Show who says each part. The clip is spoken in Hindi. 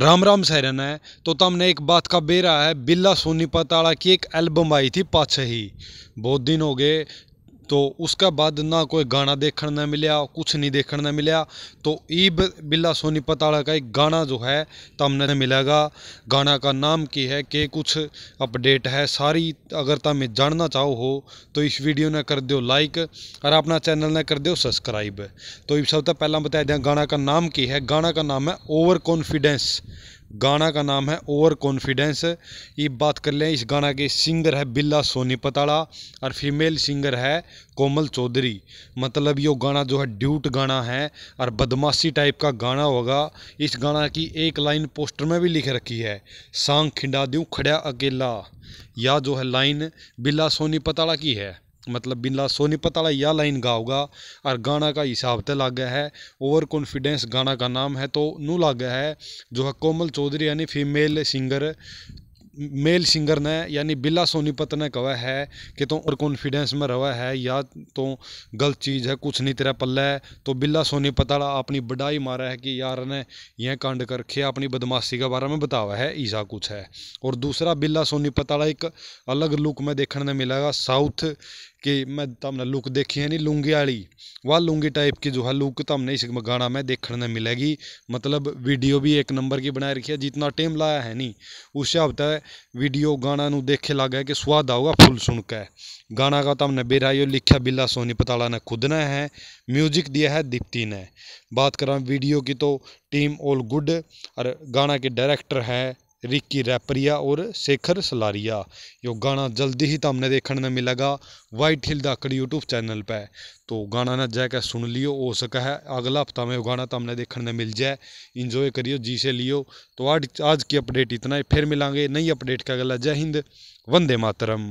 Speaker 1: राम राम सैरन है तो तमने एक बात का बेरा है बिल्ला सोनीपत आड़ा की एक एल्बम आई थी पाछ ही बहुत दिन हो गए तो उसके बाद ना कोई गाना देखने न मिलया कुछ नहीं देखने न मिले तो ईब बिल्ला सोनी पताड़ा का एक गाना जो है तो हमने मिलेगा गाना का नाम की है कि कुछ अपडेट है सारी अगर तमें जानना चाहो हो तो इस वीडियो ने कर दो लाइक और अपना चैनल ने कर दो सब्सक्राइब तो सबसे पहला बता दें गाना का नाम की है गाना का नाम है ओवर कॉन्फिडेंस गाना का नाम है ओवर कॉन्फिडेंस ये बात कर लें इस गाना के सिंगर है बिल्ला सोनी पताड़ा और फीमेल सिंगर है कोमल चौधरी मतलब यो गाना जो है ड्यूट गाना है और बदमाशी टाइप का गाना होगा इस गाना की एक लाइन पोस्टर में भी लिख रखी है सांग खिंडा दूँ खड़ा अकेला या जो है लाइन बिल्ला सोनी पताड़ा की है मतलब बिला सोनीपत वाला यह लाइन गाऊगा और गाना का हिसाब तय लागे है ओवर कॉन्फिडेंस गाना का नाम है तो नू लाग है जो है कोमल चौधरी यानी फीमेल सिंगर मेल सिंगर ने यानी बिला सोनीपत ने कहा है कि तो और कॉन्फिडेंस में रहा है या तो गलत चीज़ है कुछ नहीं तेरा पल्ला है तो बिला सोनीपत वाला अपनी बढ़ाई मारा है कि यार ने यह कांड कर अपनी बदमाशी के बारे में बतावा है ईसा कुछ है और दूसरा बिला सोनीपत वाला एक अलग लुक में देखने मिलेगा साउथ कि मैं तमने लुक देखी है नहीं लूंगी वाली वह लूंगी टाइप की जो है लुक हमने इस गाना में देखने मिलेगी मतलब वीडियो भी एक नंबर की बनाए रखी है जितना टाइम लाया है नहीं उस हिसाब से वीडियो गाना नू देखे गया कि स्वाद आऊगा फुल सुन के गाना का तमने यो लिखा बिल्ला सोनी पताला ने खुद ने है म्यूजिक दिया है दीप्ति ने बात करा वीडियो की तो टीम ऑल गुड और गाना के डायरेक्टर है रिक्की रैपरिया और शेखर सलारिया यो गाना जल्दी ही तमने देखने में मिलेगा White Hill Dhakad YouTube channel पे तो गाना ना जाकर सुन लियो हो सका है अगला हफ्ता में वो गाना तमने देखने में मिल जाए इंजॉय करियो जी से लियो तो आज आज की अपडेट इतना ही फिर मिलेंगे नई अपडेट का अगला जय हिंद वंदे मातरम